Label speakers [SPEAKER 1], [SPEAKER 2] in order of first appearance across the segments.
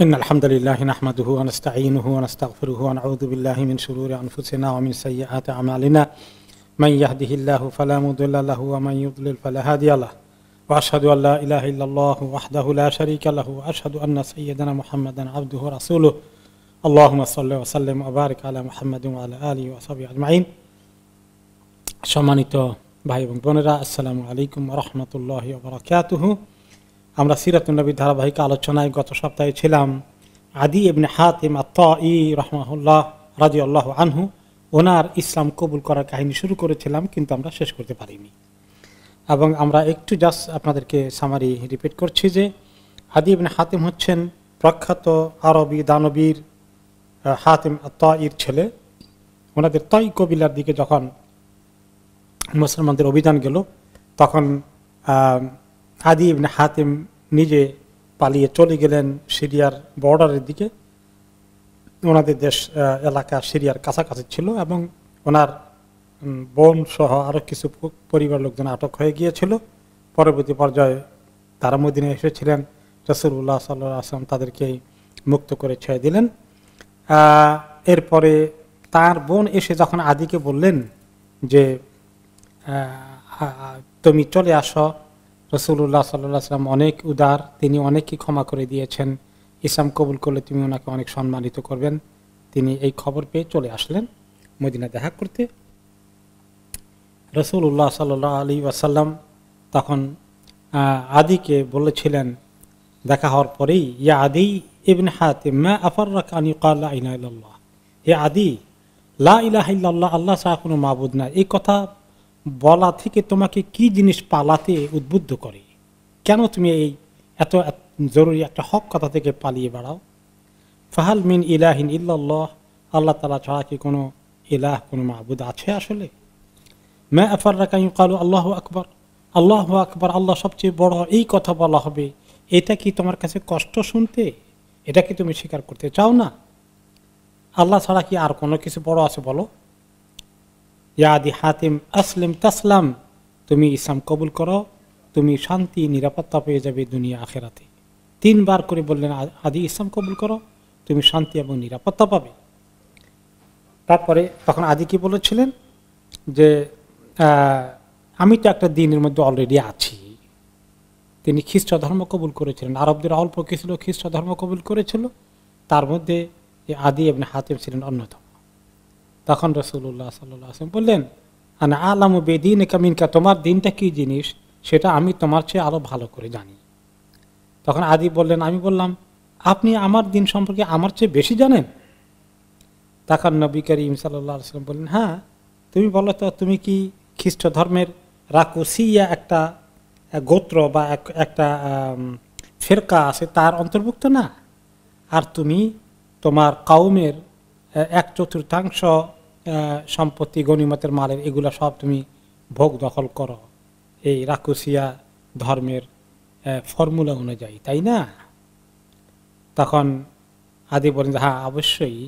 [SPEAKER 1] إن الحمد لله نحمده ونستعينه ونستغفره ونعوذ بالله من شرور أنفسنا ومن سيئات أعمالنا من يهده الله فلا مضل له ومن يضلل فلا هادي له وأشهد أن لا إله إلا الله وحده لا شريك له وأشهد أن سيدنا محمدا عبده ورسوله اللهم صل وسلم وبارك على محمد وعلى آله وصحبه أجمعين সম্মানিত بن এবং السلام عليكم ورحمة الله وبركاته আমরা সিরাতুল্নবী ধারাবাহিক আলোচনায় গত সপ্তাহে ছিলাম আদি এমনি হাতিম আত ই রহমাহুল্লাহ রাজি আল্লাহ আনহু ওনার ইসলাম কবুল করার কাহিনী শুরু করেছিলাম কিন্তু আমরা শেষ করতে পারিনি এবং আমরা একটু জাস্ট আপনাদেরকে সামারি রিপিট করছি যে আদি ইবনে হাতিম হচ্ছেন প্রখ্যাত আরবি দানবীর হাতিম ইর ছেলে ওনাদের তয় কবিলার দিকে যখন মুসলমানদের অভিযান গেল তখন আদি ইবনে হাতিম নিজে পালিয়ে চলে গেলেন সিরিয়ার বর্ডারের দিকে ওনাদের দেশ এলাকা সিরিয়ার কাছাকাছি ছিল এবং ওনার বোন সহ আরও কিছু পরিবার লোকজন আটক হয়ে গিয়েছিল পরবর্তী পর্যায়ে তারা মদিনে এসেছিলেন রসুল্লাহ সাল্লা আসলাম তাদেরকে মুক্ত করে ছেড়ে দিলেন এরপরে তার বোন এসে যখন আদিকে বললেন যে তুমি চলে আসো রসুল্লাহ সাল্লাহ সাল্লাম অনেক উদার তিনি অনেককে ক্ষমা করে দিয়েছেন ইসলাম কবুল করলে তুমি ওনাকে অনেক সম্মানিত করবেন তিনি এই খবর পেয়ে চলে আসলেন মদিনা দেখা করতে রসুল্লাহ সাল্লাহ আলী ওয়াসাল্লাম তখন আদিকে বলেছিলেন দেখা হওয়ার পরেই ইয়া আদি ইবিন হাতে ম্যা আফর রাকানি কাল্লা ইনাইল্লাহ হে আদি লা ইলাহ আল্লাহ সাহা কোনো মাহবুদ না এই কথা বলা থেকে তোমাকে কি জিনিস পালাতে উদ্বুদ্ধ করে কেন তুমি এই এত জরুরি একটা হক কথা থেকে পালিয়ে বেড়াও ফাহাল মিন ইলাহিন ইল্লাহ আল্লাহ তালা ছাড়া কি কোনো ইলাহ কোনো মাহবুদ আছে আসলে ম্যা আফার কালু আল্লাহ আকবর আল্লাহ আকবর আল্লাহ সবচেয়ে বড় এই কথা বলা হবে এটা কি তোমার কাছে কষ্ট শুনতে এটা কি তুমি স্বীকার করতে চাও না আল্লাহ ছাড়া কি আর কোনো কিছু বড় আছে বলো ইয়াদি হাতিম আসলিম তাসলাম তুমি ইসলাম কবুল করো তুমি শান্তি নিরাপত্তা পেয়ে যাবে দুনিয়া আখেরাতে তিনবার করে বললেন আদি ইসলাম কবুল করো তুমি শান্তি এবং নিরাপত্তা পাবে তারপরে তখন আদি কি বলেছিলেন যে আমি তো একটা দিনের মধ্যে অলরেডি আছি তিনি খ্রিস্ট ধর্ম কবুল করেছিলেন আরবদের অল্প ছিল খ্রিস্ট ধর্ম কবুল করেছিল তার মধ্যে আদি এবং হাতিম ছিলেন অন্যতম তখন রসুল্লাহ সাল্লাহ বললেন আনা আলাম বেদিন কামিনকা তোমার দিনটা কী জিনিস সেটা আমি তোমার চেয়ে আরও ভালো করে জানি তখন আদি বললেন আমি বললাম আপনি আমার দিন সম্পর্কে আমার চেয়ে বেশি জানেন তখন নবী করিম সাল্লাহ সাল্লাম বললেন হ্যাঁ তুমি বলো তো তুমি কি খ্রিস্ট ধর্মের রাকুসিয়া একটা গোত্র বা একটা ফেরকা আছে তার অন্তর্ভুক্ত না আর তুমি তোমার কাউমের এক চতুর্থাংশ সম্পত্তি গণিমতের মালের এগুলো সব তুমি ভোগ দখল করো এই রাকুসিয়া ধর্মের ফর্মুলা অনুযায়ী তাই না তখন আদি বলেন হ্যাঁ অবশ্যই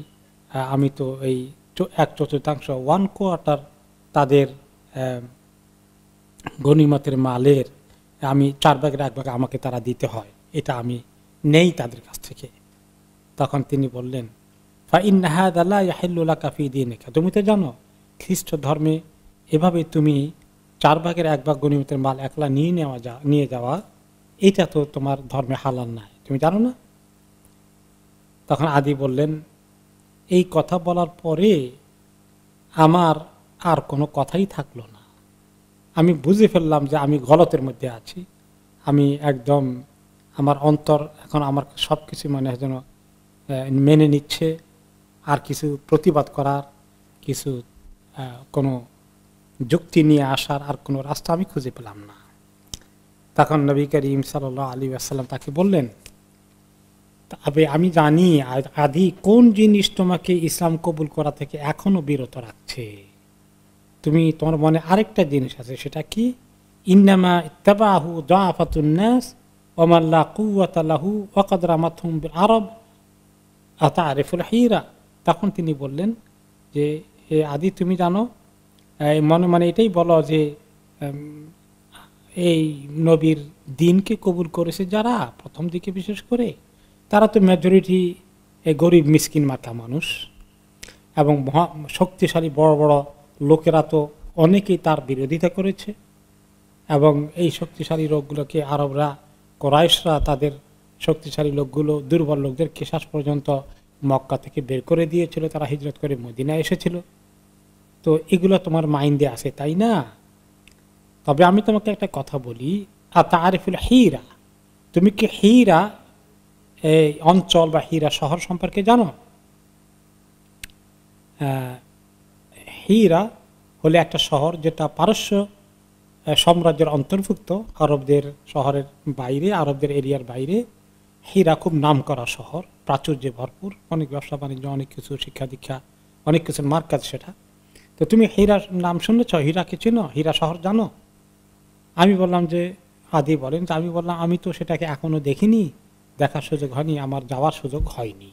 [SPEAKER 1] আমি তো এই এক চতুর্থাংশ ওয়ান কোয়ার্টার তাদের গণিমতের মালের আমি চার ভাগের এক ভাগ আমাকে তারা দিতে হয় এটা আমি নেই তাদের কাছ থেকে তখন তিনি বললেন তুমি তো জানো খ্রিস্ট ধর্মে এভাবে তুমি চার ভাগের এক ভাগ গণিমতের মাল একলা নিয়ে নেওয়া যা নিয়ে যাওয়া এইটা তো তোমার ধর্মে হালাল নাই তুমি জানো না তখন আদি বললেন এই কথা বলার পরে আমার আর কোনো কথাই থাকলো না আমি বুঝে ফেললাম যে আমি গলতের মধ্যে আছি আমি একদম আমার অন্তর এখন আমার সব কিছু মানে যেন মেনে নিচ্ছে আর কিছু প্রতিবাদ করার কিছু কোনো যুক্তি নিয়ে আসার আর কোনো রাস্তা আমি খুঁজে পেলাম না তখন নবী করিম সাল আলী আসসালাম তাকে বললেন তবে আমি জানি আদি কোন জিনিস তোমাকে ইসলাম কবুল করা থেকে এখনও বিরত রাখছে তুমি তোমার মনে আরেকটা জিনিস আছে সেটা কি ইন্নামা ইত্তাবাহু জাফাতুন্নাস ওমাল্লা কুয়াতাল্লাহু ওকাদ রামাথুম আরব আতা আরিফুল হিরা তখন তিনি বললেন যে এ আদি তুমি জানো মনে মানে এটাই বলো যে এই নবীর দিনকে কবুল করেছে যারা প্রথম দিকে বিশেষ করে তারা তো মেজরিটি গরিব মিসকিন মাথা মানুষ এবং মহা শক্তিশালী বড় বড় লোকেরা তো অনেকেই তার বিরোধিতা করেছে এবং এই শক্তিশালী লোকগুলোকে আরবরা কোরাইশরা তাদের শক্তিশালী লোকগুলো দুর্বল লোকদেরকে শেষ পর্যন্ত মক্কা থেকে বের করে দিয়েছিল তারা হিজরত করে মদিনায় এসেছিল তো এগুলো তোমার মাইন্ডে আছে তাই না তবে আমি তোমাকে একটা কথা বলি আর তারিফুল হিরা তুমি কি হিরা অঞ্চল বা হীরা শহর সম্পর্কে জানো হীরা হলে একটা শহর যেটা পারস্য সাম্রাজ্যের অন্তর্ভুক্ত আরবদের শহরের বাইরে আরবদের এরিয়ার বাইরে হীরা খুব নাম করা শহর প্রাচুর্যে ভরপুর অনেক ব্যবসা বাণিজ্য অনেক কিছু শিক্ষা দীক্ষা অনেক কিছুর মার্কাজ সেটা তো তুমি হীরার নাম শুনেছ হীরা কি চিনো হীরা শহর জানো আমি বললাম যে আদি বলেন যে আমি বললাম আমি তো সেটাকে এখনও দেখিনি দেখার সুযোগ হয়নি আমার যাওয়ার সুযোগ হয়নি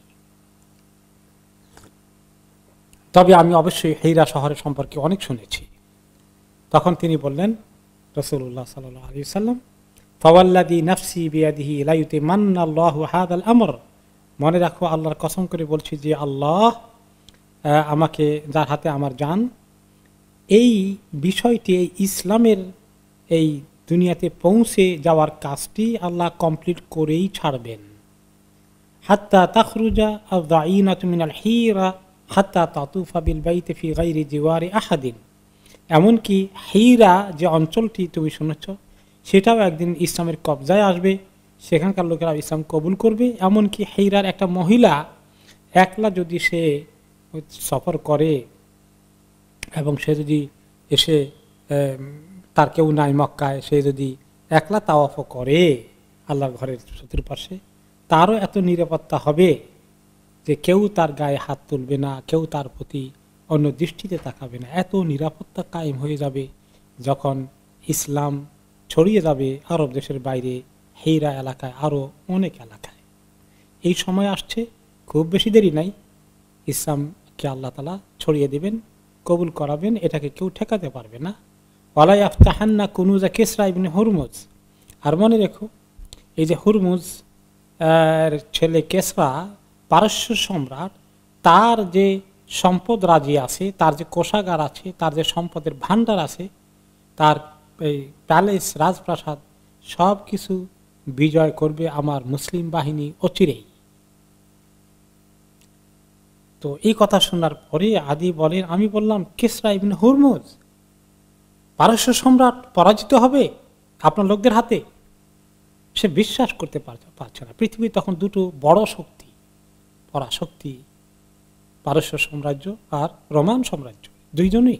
[SPEAKER 1] তবে আমি অবশ্যই হীরা শহরের সম্পর্কে অনেক শুনেছি তখন তিনি বললেন রসুল্লাহ সাল্লি সাল্লাম ফওয়াল্লাদি নফসি বিয়াদিহি লাইতে মান্নাল্লাহু হাদ আল আমর মনে রাখো আল্লাহর কসম করে বলছি যে আল্লাহ আমাকে যার হাতে আমার যান এই বিষয়টি এই ইসলামের এই দুনিয়াতে পৌঁছে যাওয়ার কাজটি আল্লাহ কমপ্লিট করেই ছাড়বেন হাত্তা তাখরুজা আদা হিরা হাত্তা তাতুফা বিল বাইতে ফি গাইরি জিওয়ারে আহাদিন এমনকি হিরা যে অঞ্চলটি তুমি শুনেছ সেটাও একদিন ইসলামের কবজায় আসবে সেখানকার লোকেরা ইসলাম কবুল করবে এমনকি হেইরার একটা মহিলা একলা যদি সে সফর করে এবং সে যদি এসে তার কেউ নাই মক্কায় সে যদি একলা তাওয়াফ করে আল্লাহর ঘরের চতুর্পাশে তারও এত নিরাপত্তা হবে যে কেউ তার গায়ে হাত তুলবে না কেউ তার প্রতি অন্য দৃষ্টিতে তাকাবে না এত নিরাপত্তা কায়েম হয়ে যাবে যখন ইসলাম ছড়িয়ে যাবে আরব দেশের বাইরে হেইরা এলাকায় আরও অনেক এলাকায় এই সময় আসছে খুব বেশি দেরি নাই ইসলামকে আল্লাহ তালা ছড়িয়ে দেবেন কবুল করাবেন এটাকে কেউ ঠেকাতে পারবে না ওয়ালাই আফতাহান্না কুনুজা কেসরা ইবনে হুরমুজ আর মনে রেখো এই যে হুরমুজ ছেলে কেসরা পারস্য সম্রাট তার যে সম্পদ রাজি আছে তার যে কোষাগার আছে তার যে সম্পদের ভাণ্ডার আছে তার এই প্যালেস রাজপ্রাসাদ সব কিছু বিজয় করবে আমার মুসলিম বাহিনী অচিরেই তো এই কথা শোনার পরে আদি বলেন আমি বললাম কেসরা ইবিন হুরমুজ পারস্য সম্রাট পরাজিত হবে আপনার লোকদের হাতে সে বিশ্বাস করতে পারছে না পৃথিবী তখন দুটো বড় শক্তি পরাশক্তি পারস্য সাম্রাজ্য আর রোমান সাম্রাজ্য দুইজনই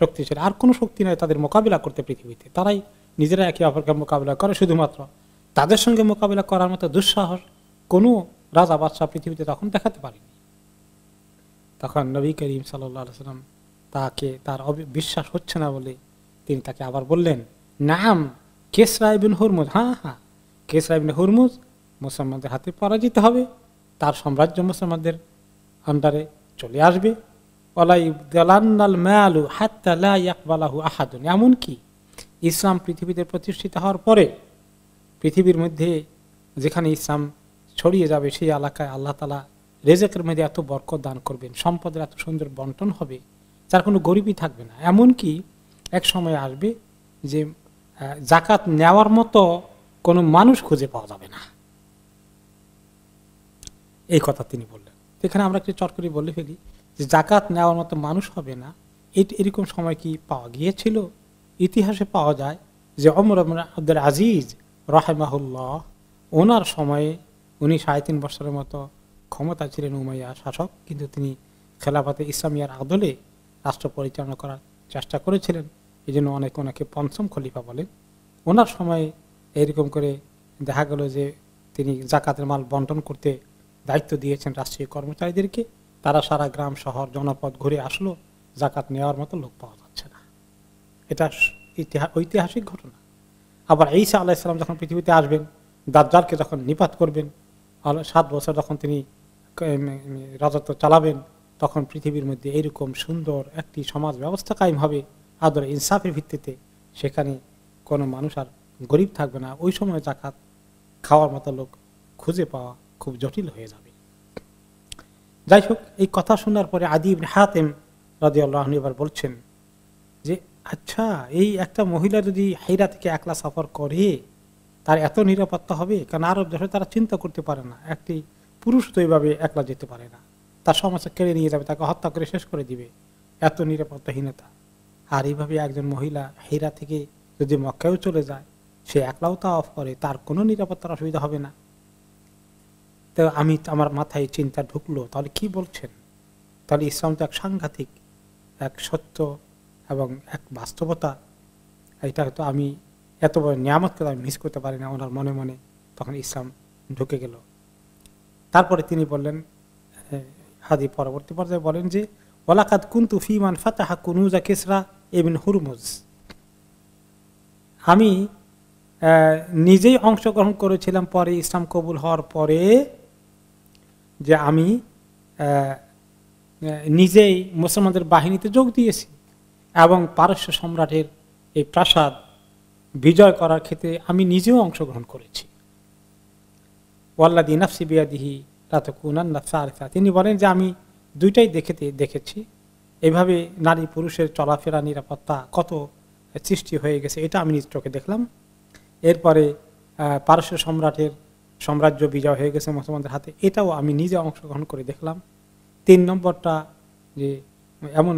[SPEAKER 1] শক্তিশালী আর কোনো শক্তি নয় তাদের মোকাবিলা করতে পৃথিবীতে তারাই নিজেরা একে অপরকে মোকাবিলা করে শুধুমাত্র তাদের সঙ্গে মোকাবিলা করার মতো দুঃসাহস কোনো রাজা বাদশাহ পৃথিবীতে তখন দেখাতে পারেনি তখন নবী করিম সাল্লাম তাকে তার বিশ্বাস হচ্ছে না বলে তিনি তাকে আবার বললেন নাম কেসরা ইবিন হুরমুজ হ্যাঁ হ্যাঁ কেসরা রায়বিন হুরমুজ মুসলমানদের হাতে পরাজিত হবে তার সাম্রাজ্য মুসলমানদের আন্ডারে চলে আসবে এমনকি ইসলাম পৃথিবীতে প্রতিষ্ঠিত হওয়ার পরে পৃথিবীর মধ্যে যেখানে ইসলাম ছড়িয়ে যাবে সেই এলাকায় আল্লাহ তালা রেজেকের মধ্যে এত বরকত দান করবেন সম্পদের এত সুন্দর বন্টন হবে তার কোনো গরিবই থাকবে না এমনকি এক সময় আসবে যে জাকাত নেওয়ার মতো কোনো মানুষ খুঁজে পাওয়া যাবে না এই কথা তিনি বললেন এখানে আমরা একটু চট করে বলে ফেলি যে জাকাত নেওয়ার মতো মানুষ হবে না এই এরকম সময় কি পাওয়া গিয়েছিল ইতিহাসে পাওয়া যায় যে অমর আব্দুল আজিজ রহেমাহুল্লাহ ওনার সময়ে উনি সাড়ে তিন বছরের মতো ক্ষমতা ছিলেন উমাইয়া শাসক কিন্তু তিনি খেলাফাতে ইসলামিয়ার আদলে রাষ্ট্র পরিচালনা করার চেষ্টা করেছিলেন এই জন্য অনেকে ওনাকে পঞ্চম খলিফা বলেন ওনার সময়ে এরকম করে দেখা গেল যে তিনি জাকাতের মাল বন্টন করতে দায়িত্ব দিয়েছেন রাষ্ট্রীয় কর্মচারীদেরকে তারা সারা গ্রাম শহর জনপদ ঘুরে আসলো জাকাত নেওয়ার মতো লোক পাওয়া যাচ্ছে না এটা ইতিহাস ঐতিহাসিক ঘটনা আবার ঈসা আল্লাহ ইসলাম যখন পৃথিবীতে আসবেন দাজ্জালকে যখন নিপাত করবেন সাত বছর যখন তিনি রাজত্ব চালাবেন তখন পৃথিবীর মধ্যে এরকম সুন্দর একটি সমাজ ব্যবস্থা কায়েম হবে আদর ইনসাফের ভিত্তিতে সেখানে কোনো মানুষ আর গরিব থাকবে না ওই সময় জাকাত খাওয়ার মতো লোক খুঁজে পাওয়া খুব জটিল হয়ে যাবে যাই হোক এই কথা শোনার পরে আদিব হাতেম রাজিউল্লাহন এবার বলছেন যে আচ্ছা এই একটা মহিলা যদি হাইরা থেকে একলা সফর করে তার এত নিরাপত্তা হবে কারণ আরব দেশে তারা চিন্তা করতে পারে না একটি পুরুষ তো এইভাবে একলা যেতে পারে না তার সমস্যা কেড়ে নিয়ে যাবে তাকে হত্যা করে শেষ করে দিবে এত নিরাপত্তাহীনতা আর এইভাবে একজন মহিলা হেরা থেকে যদি মক্কায়ও চলে যায় সে একলাও তা অফ করে তার কোনো নিরাপত্তার অসুবিধা হবে না তো আমি আমার মাথায় চিন্তা ঢুকলো তাহলে কি বলছেন তাহলে ইসলাম তো এক সাংঘাতিক এক সত্য এবং এক বাস্তবতা এটা হয়তো আমি এত বড় নিয়ামতকে আমি মিস করতে পারি না ওনার মনে মনে তখন ইসলাম ঢুকে গেল তারপরে তিনি বললেন হাদি পরবর্তী পর্যায়ে বলেন যে ওলাকাত কুন্তু ফিমান ফাতাহা কুনুজা কেসরা এমিন হুরমুজ আমি নিজেই অংশগ্রহণ করেছিলাম পরে ইসলাম কবুল হওয়ার পরে যে আমি নিজেই মুসলমানদের বাহিনীতে যোগ দিয়েছি এবং পারস্য সম্রাটের এই প্রাসাদ বিজয় করার ক্ষেত্রে আমি নিজেও অংশগ্রহণ করেছি ওয়াল্লাদি নাফসি বিয়াদিহি রাতকুনান নাফসা আরিফা তিনি বলেন যে আমি দুইটাই দেখেতে দেখেছি এইভাবে নারী পুরুষের চলাফেরা নিরাপত্তা কত সৃষ্টি হয়ে গেছে এটা আমি নিজ চোখে দেখলাম এরপরে পারস্য সম্রাটের সাম্রাজ্য বিজয় হয়ে গেছে মুসলমানদের হাতে এটাও আমি নিজে অংশগ্রহণ করে দেখলাম তিন নম্বরটা যে এমন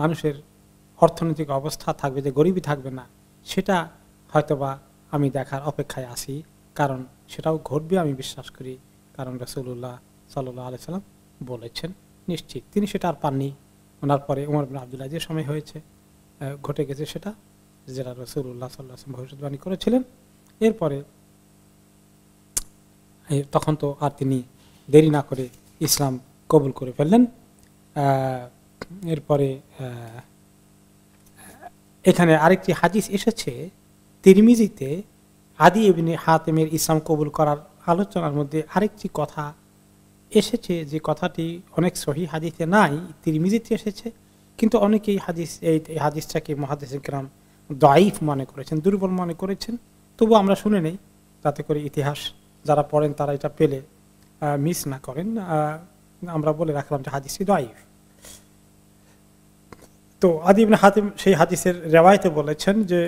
[SPEAKER 1] মানুষের অর্থনৈতিক অবস্থা থাকবে যে গরিবই থাকবে না সেটা হয়তোবা আমি দেখার অপেক্ষায় আছি কারণ সেটাও ঘটবে আমি বিশ্বাস করি কারণ রসুল্লাহ সাল্লু আলি সাল্লাম বলেছেন নিশ্চিত তিনি সেটা আর পাননি ওনার পরে উমর বিন আবদুল্লাহ যে সময় হয়েছে ঘটে গেছে সেটা যেটা রসুল্লাহ সাল্লাহ ভবিষ্যৎবাণী করেছিলেন এরপরে তখন তো আর তিনি দেরি না করে ইসলাম কবুল করে ফেললেন এরপরে এখানে আরেকটি হাদিস এসেছে তিরমিজিতে আদি হাত হাতেমের ইসলাম কবুল করার আলোচনার মধ্যে আরেকটি কথা এসেছে যে কথাটি অনেক সহি হাদিসে নাই তিরমিজিতে এসেছে কিন্তু অনেকেই হাদিস এই হাদিসটাকে মহাদিস গ্রাম দাইফ মনে করেছেন দুর্বল মনে করেছেন তবু আমরা শুনে নেই তাতে করে ইতিহাস যারা পড়েন তারা এটা পেলে মিস না করেন আমরা বলে রাখলাম যে হাদিসটি দাইফ তো আদিবিন হাতিম সেই হাদিসের রেওয়ায়তে বলেছেন যে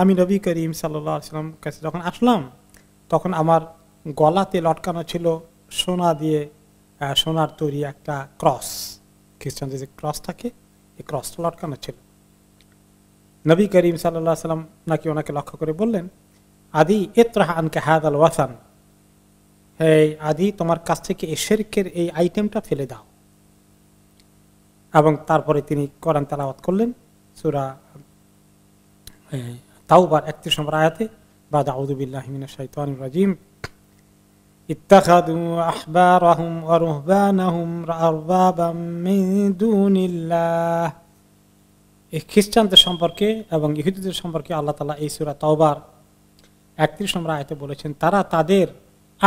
[SPEAKER 1] আমি নবী করিম সাল্লাম কাছে যখন আসলাম তখন আমার গলাতে লটকানো ছিল সোনা দিয়ে সোনার তৈরি একটা ক্রস খ্রিস্টানদের যে ক্রস থাকে এই ক্রসটা লটকানো ছিল নবী করিম সাল্লাহ সাল্লাম নাকি ওনাকে লক্ষ্য করে বললেন আদি এত্রাহ আনকে হায়াদ আল ওয়াসান হে আদি তোমার কাছ থেকে এ শেরকের এই আইটেমটা ফেলে দাও এবং তারপরে তিনি কোরআন তালাওয়াত করলেন সুরা তাওবার একত্রিশ নম্বর আয়াতে বা দাউদুবিল্লাহমিনা শাহিতান রাজিম اتخذوا أحبارهم ورهبانهم أربابا من دون الله এই খ্রিস্টানদের সম্পর্কে এবং ইহুদিদের সম্পর্কে আল্লাহ তালা এই সুরা তাওবার একত্রিশ নম্বর আয়তে বলেছেন তারা তাদের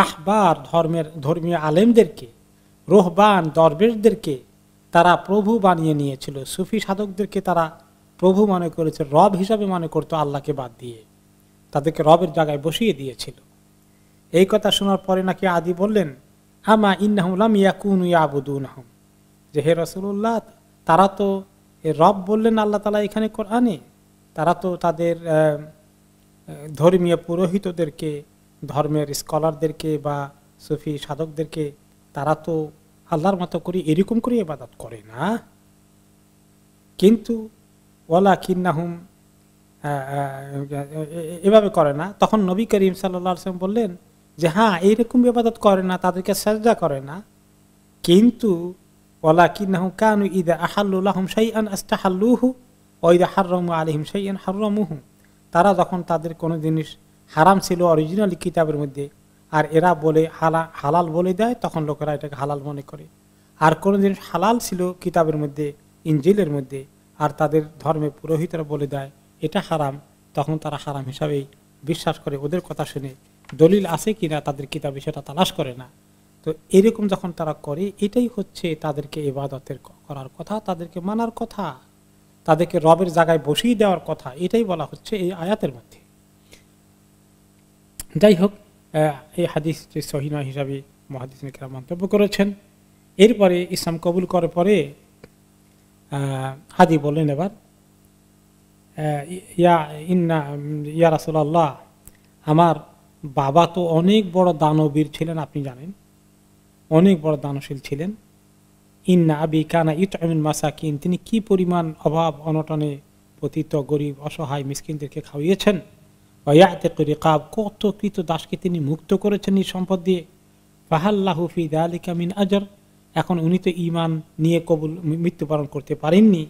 [SPEAKER 1] আহবার ধর্মের ধর্মীয় আলেমদেরকে রোহবান দরবেশদেরকে তারা প্রভু বানিয়ে নিয়েছিল সুফি সাধকদেরকে তারা প্রভু মনে করেছে রব হিসাবে মনে করতো আল্লাহকে বাদ দিয়ে তাদেরকে রবের জায়গায় বসিয়ে দিয়েছিল এই কথা শোনার পরে নাকি আদি বললেন আমা কুন ইয়াকুন ইয়াবুদুন আহম যে হে রসুল্লাহ তারা তো রব বললেন আল্লাহ তালা এখানে আনে তারা তো তাদের ধর্মীয় পুরোহিতদেরকে ধর্মের স্কলারদেরকে বা সুফি সাধকদেরকে তারা তো আল্লাহর মতো করে এরকম করে এবাদত করে না কিন্তু ওলা কিন্নাহুম এভাবে করে না তখন নবী করিম সাল্লাম বললেন যে হ্যাঁ এইরকম এবাদত করে না তাদেরকে সাজা করে না কিন্তু ওলা কিন্নাহুম কানু ইদ আহাল্লাহম সাইয়ান আস্তাহাল্লুহু ওইদা হাররমু আলিহিম সাইয়ান হাররমুহু তারা যখন তাদের কোনো জিনিস হারাম ছিল অরিজিনাল কিতাবের মধ্যে আর এরা বলে হালা হালাল বলে দেয় তখন লোকেরা এটাকে হালাল মনে করে আর কোনো হালাল ছিল কিতাবের মধ্যে ইঞ্জিলের মধ্যে আর তাদের ধর্মে পুরোহিতরা বলে দেয় এটা হারাম তখন তারা হারাম হিসাবেই বিশ্বাস করে ওদের কথা শুনে দলিল আছে কি না তাদের কিতাবে সেটা তালাশ করে না তো এরকম যখন তারা করে এটাই হচ্ছে তাদেরকে এবাদতের করার কথা তাদেরকে মানার কথা তাদেরকে রবের জায়গায় বসিয়ে দেওয়ার কথা এটাই বলা হচ্ছে এই আয়াতের মধ্যে যাই হোক এই হাদিসটি সহিনা হিসাবে মহাদিস নিকরা মন্তব্য করেছেন এরপরে ইসলাম কবুল করার পরে হাদি বললেন এবার ইয়া ইন্না ইয়া রাসুল্লাহ আমার বাবা তো অনেক বড় দানবীর ছিলেন আপনি জানেন অনেক বড় দানশীল ছিলেন ইন্না আবি কানা ইতামিন মাসাকিন তিনি কি পরিমাণ অভাব অনটনে পতিত গরিব অসহায় মিসকিনদেরকে খাওয়িয়েছেন অয়াতে করে কাব কতকৃত দাসকে তিনি মুক্ত করেছেন এই সম্পদ দিয়ে ফাহাল্লাহু আলী কামিন আজর এখন উনি তো ইমান নিয়ে কবুল মৃত্যুবরণ করতে পারেননি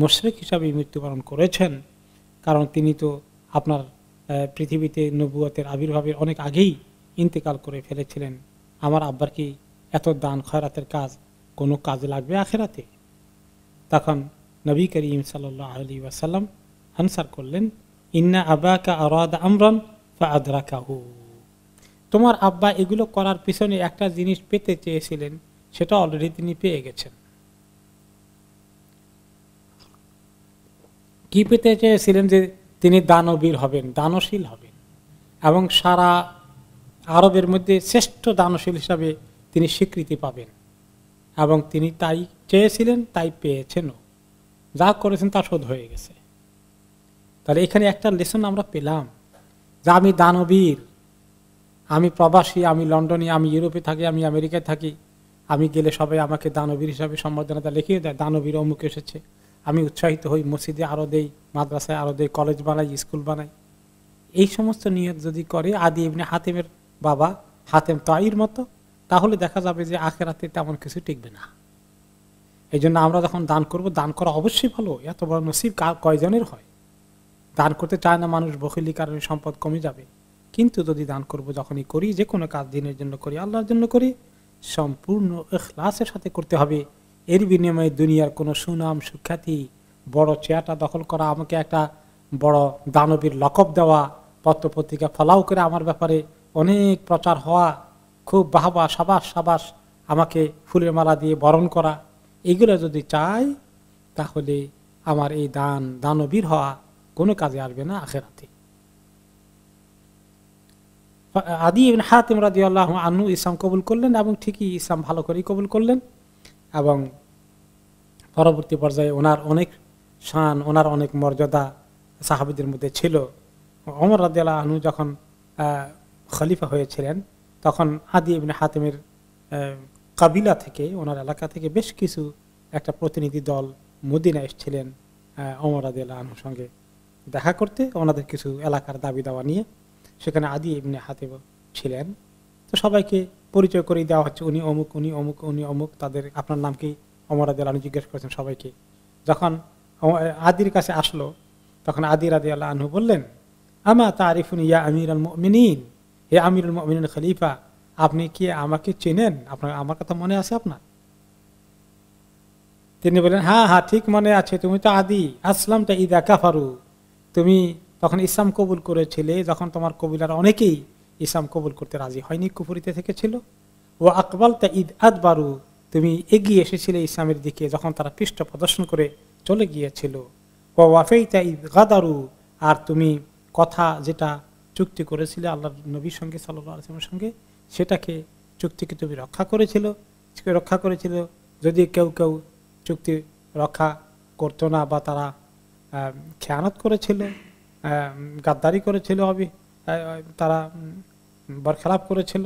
[SPEAKER 1] মোশরেক হিসাবে মৃত্যুবরণ করেছেন কারণ তিনি তো আপনার পৃথিবীতে নবুয়তের আবির্ভাবের অনেক আগেই ইন্তেকাল করে ফেলেছিলেন আমার আব্বার কি এত দান খয়রাতের কাজ কোনো কাজে লাগবে আখেরাতে তখন নবী করিম সাল্লি ওয়াসাল্লাম আনসার করলেন ইন্না আবাকা আরাদ আমরন বা তোমার আব্বা এগুলো করার পিছনে একটা জিনিস পেতে চেয়েছিলেন সেটা অলরেডি তিনি পেয়ে গেছেন কি পেতে চেয়েছিলেন যে তিনি দানবীর হবেন দানশীল হবেন এবং সারা আরবের মধ্যে শ্রেষ্ঠ দানশীল হিসাবে তিনি স্বীকৃতি পাবেন এবং তিনি তাই চেয়েছিলেন তাই পেয়েছেনও যা করেছেন তা শোধ হয়ে গেছে তাহলে এখানে একটা লেসন আমরা পেলাম যে আমি দানবীর আমি প্রবাসী আমি লন্ডনে আমি ইউরোপে থাকি আমি আমেরিকায় থাকি আমি গেলে সবাই আমাকে দানবীর হিসাবে সম্বর্ধনাটা লিখিয়ে দেয় দানবীর অমুক এসেছে আমি উৎসাহিত হই মসজিদে আরও দেই মাদ্রাসায় আরও দেই কলেজ বানাই স্কুল বানাই এই সমস্ত নিয়ত যদি করে আদি এমনি হাতেমের বাবা হাতেম তাইর মতো তাহলে দেখা যাবে যে রাতে তেমন কিছু টিকবে না এই জন্য আমরা যখন দান করব দান করা অবশ্যই ভালো এত বড় নসিব কয়জনের হয় দান করতে চায় না মানুষ বখিলি কারণে সম্পদ কমে যাবে কিন্তু যদি দান করব যখনই করি যে কোনো কাজ দিনের জন্য করি আল্লাহর জন্য করি সম্পূর্ণ এখলাসের সাথে করতে হবে এর বিনিময়ে দুনিয়ার কোনো সুনাম সুখ্যাতি বড় চেয়ারটা দখল করা আমাকে একটা বড় দানবীর লকব দেওয়া পত্রপত্রিকা ফলাও করে আমার ব্যাপারে অনেক প্রচার হওয়া খুব বাহবা সাবাস সাবাস আমাকে ফুলের মালা দিয়ে বরণ করা এগুলো যদি চাই তাহলে আমার এই দান দানবীর হওয়া কোনো কাজে আসবে না আখেরাতে আদি ইবিন হাতিম রাজি আল্লাহ আনু ইসলাম কবুল করলেন এবং ঠিকই ইসলাম ভালো করেই কবুল করলেন এবং পরবর্তী পর্যায়ে ওনার অনেক শান ওনার অনেক মর্যাদা সাহাবিদের মধ্যে ছিল অমর আল্লাহ আনু যখন খলিফা হয়েছিলেন তখন আদি ইবিন হাতিমের কাবিলা থেকে ওনার এলাকা থেকে বেশ কিছু একটা প্রতিনিধি দল মদিনা এসেছিলেন অমর আল্লাহ আনুর সঙ্গে দেখা করতে ওনাদের কিছু এলাকার দাবি দাওয়া নিয়ে সেখানে আদি এমনি হাতে ছিলেন তো সবাইকে পরিচয় করে দেওয়া হচ্ছে উনি অমুক উনি অমুক উনি অমুক তাদের আপনার নাম কি অমর আদি আলু জিজ্ঞেস করেছেন সবাইকে যখন আদির কাছে আসলো তখন আদির আদি আল্লাহ আনহু বললেন আমা তারিফুন ইয়া আমির আল মিনীন হে আমিরুল মিনীন খলিফা আপনি কি আমাকে চেনেন আপনার আমার কথা মনে আছে আপনার তিনি বলেন হ্যাঁ হ্যাঁ ঠিক মনে আছে তুমি তো আদি আসলামটা ইদা কাফারু তুমি তখন ইসলাম কবুল করেছিলে যখন তোমার কবিলার অনেকেই ইসলাম কবুল করতে রাজি হয়নি কুফুরিতে থেকেছিল ও আকবাল তা ঈদ আদবারু তুমি এগিয়ে এসেছিলে ইসলামের দিকে যখন তারা পৃষ্ঠ প্রদর্শন করে চলে গিয়েছিল ও ওয়াফেই তা ঈদ গাদারু আর তুমি কথা যেটা চুক্তি করেছিলে আল্লাহ নবীর সঙ্গে সাল্লামের সঙ্গে সেটাকে চুক্তিকে তুমি রক্ষা করেছিল রক্ষা করেছিল যদি কেউ কেউ চুক্তি রক্ষা করতো না বা তারা খেয়ানত করেছিল গাদ্দারি করেছিল হবে তারা বরখেলাপ করেছিল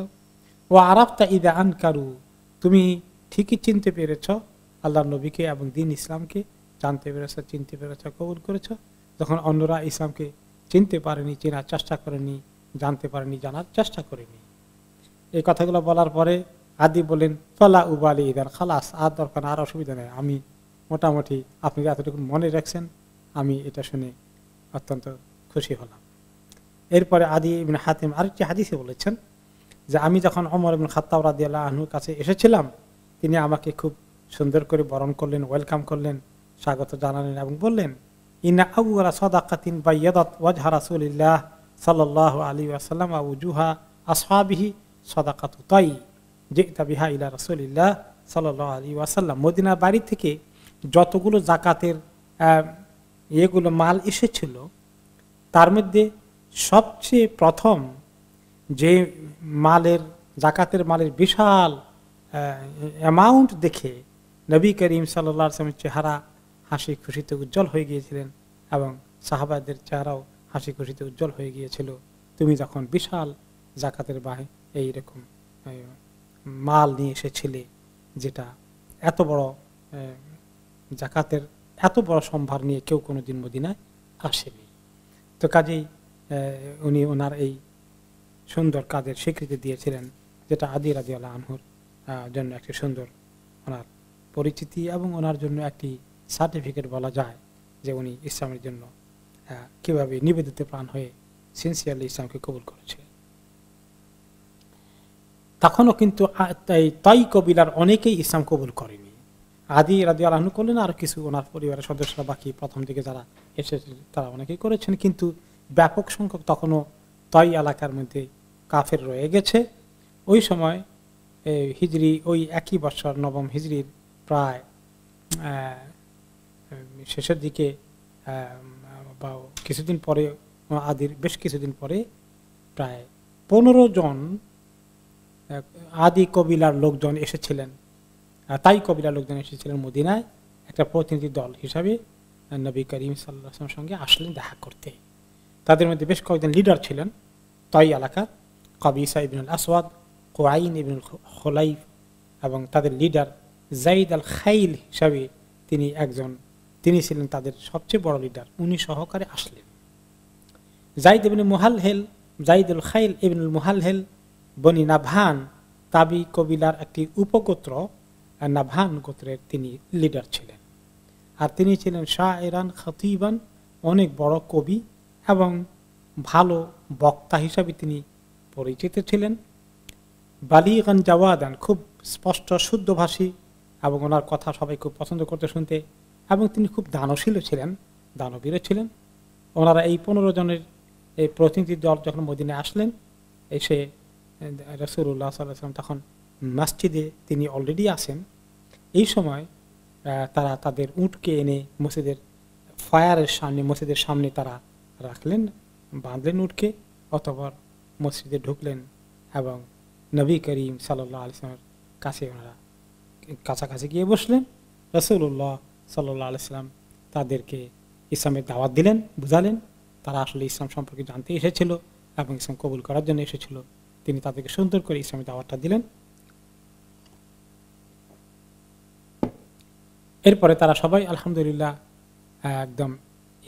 [SPEAKER 1] ও আরাফতা আন কারু তুমি ঠিকই চিনতে পেরেছ আল্লাহ নবীকে এবং দিন ইসলামকে জানতে পেরেছ চিনতে পেরেছ কবুল করেছ যখন অন্যরা ইসলামকে চিনতে পারেনি চেনার চেষ্টা করেনি জানতে পারেনি জানার চেষ্টা করেনি এই কথাগুলো বলার পরে আদি বলেন ফলা উবালি ইদান খালাস আর দরকার আর অসুবিধা নেই আমি মোটামুটি আপনি এতটুকু মনে রাখছেন আমি এটা শুনে অত্যন্ত খুশি হলাম এরপরে আদি ইবিন হাতিম আরেকটি হাদিসে বলেছেন যে আমি যখন অমর ইবিন আদি আল্লাহ আহনুর কাছে এসেছিলাম তিনি আমাকে খুব সুন্দর করে বরণ করলেন ওয়েলকাম করলেন স্বাগত জানালেন এবং বললেন ইনা আবুলা সদাকাতিন বা ইয়দত ওয়াজহা রাসুলিল্লাহ সাল্লাহ আলী আসাল্লাম জুহা আসহাবিহি সদাকাত তাই যে তাবিহা ইলা রাসুলিল্লাহ সাল্লাহ আলী আসাল্লাম মদিনা বাড়ি থেকে যতগুলো জাকাতের এগুলো মাল এসেছিল তার মধ্যে সবচেয়ে প্রথম যে মালের জাকাতের মালের বিশাল অ্যামাউন্ট দেখে নবী করিম সাল্লা সালামের চেহারা হাসি খুশিতে উজ্জ্বল হয়ে গিয়েছিলেন এবং সাহাবাদের চেহারাও হাসি খুশিতে উজ্জ্বল হয়ে গিয়েছিল তুমি যখন বিশাল জাকাতের বাহে এই রকম মাল নিয়ে এসেছিলে যেটা এত বড় জাকাতের এত বড় সম্ভার নিয়ে কেউ কোনো দিন মদিনায় আসেনি তো কাজেই উনি ওনার এই সুন্দর কাজের স্বীকৃতি দিয়েছিলেন যেটা আদি রাজি আল্লাহ আনহুর জন্য একটি সুন্দর ওনার পরিচিতি এবং ওনার জন্য একটি সার্টিফিকেট বলা যায় যে উনি ইসলামের জন্য কীভাবে নিবেদিত প্রাণ হয়ে সিনসিয়ারলি ইসলামকে কবুল করেছে তখনও কিন্তু তাই কবিলার অনেকেই ইসলাম কবুল করেনি আদি রাদি আলহানু করলেন আর কিছু ওনার পরিবারের সদস্যরা বাকি প্রথম দিকে যারা এসেছে তারা অনেকেই করেছেন কিন্তু ব্যাপক সংখ্যক তখনও তাই এলাকার মধ্যে কাফের রয়ে গেছে ওই সময় হিজড়ি ওই একই বছর নবম হিজড়ির প্রায় শেষের দিকে বা কিছুদিন পরে আদির বেশ কিছুদিন পরে প্রায় পনেরো জন আদি কবিলার লোকজন এসেছিলেন তাই কবিরা লোকজন এসেছিলেন মদিনায় একটা প্রতিনিধি দল হিসাবে নবী করিম সাল্লা সঙ্গে আসলেন দেখা করতে তাদের মধ্যে বেশ কয়েকজন লিডার ছিলেন তাই এলাকার কবিসা ইবিনুল আসওয়াদ কোয়াইন ইবিনুল হোলাইফ এবং তাদের লিডার জাইদ আল খাইল হিসাবে তিনি একজন তিনি ছিলেন তাদের সবচেয়ে বড় লিডার উনি সহকারে আসলেন জাইদ ইবিন মুহালহেল জাইদুল খাইল ইবিনুল মুহালহেল বনি নাভান তাবি কবিলার একটি উপগোত্র নাভান গোত্রের তিনি লিডার ছিলেন আর তিনি ছিলেন শাহ ইরান খতিবান অনেক বড় কবি এবং ভালো বক্তা হিসাবে তিনি পরিচিত ছিলেন বালিগান জাওয়াদান খুব স্পষ্ট শুদ্ধভাষী এবং ওনার কথা সবাই খুব পছন্দ করতে শুনতে এবং তিনি খুব দানশীল ছিলেন দানবীরও ছিলেন ওনারা এই পনেরো জনের এই প্রতিনিধি দল যখন মদিনে আসলেন এসে রসুল্লাহ সাল্লাম তখন মসজিদে তিনি অলরেডি আসেন এই সময় তারা তাদের উট কিনে মসজিদের ফায়ারের সামনে মসজিদের সামনে তারা রাখলেন বাঁধলেন উটকে অতঃপর মসজিদে ঢকলেন এবং নবী করিম সাল্লাল্লাহু আলাইহি ওয়া সাল্লাম কাছে কাছে গিয়ে বসলেন রাসূলুল্লাহ সাল্লাল্লাহু আলাইহি সাল্লাম তাদেরকে ইসলামে দাওয়াত দিলেন বুঝালেন তারা আসলে ইসলাম সম্পর্কে জানতে এসেছিলো এবং ইসলাম কবুল করার জন্য এসেছিলো তিনি তাদেরকে সুন্দর করে ইসলামে দাওয়াতটা দিলেন এরপরে তারা সবাই আলহামদুলিল্লাহ একদম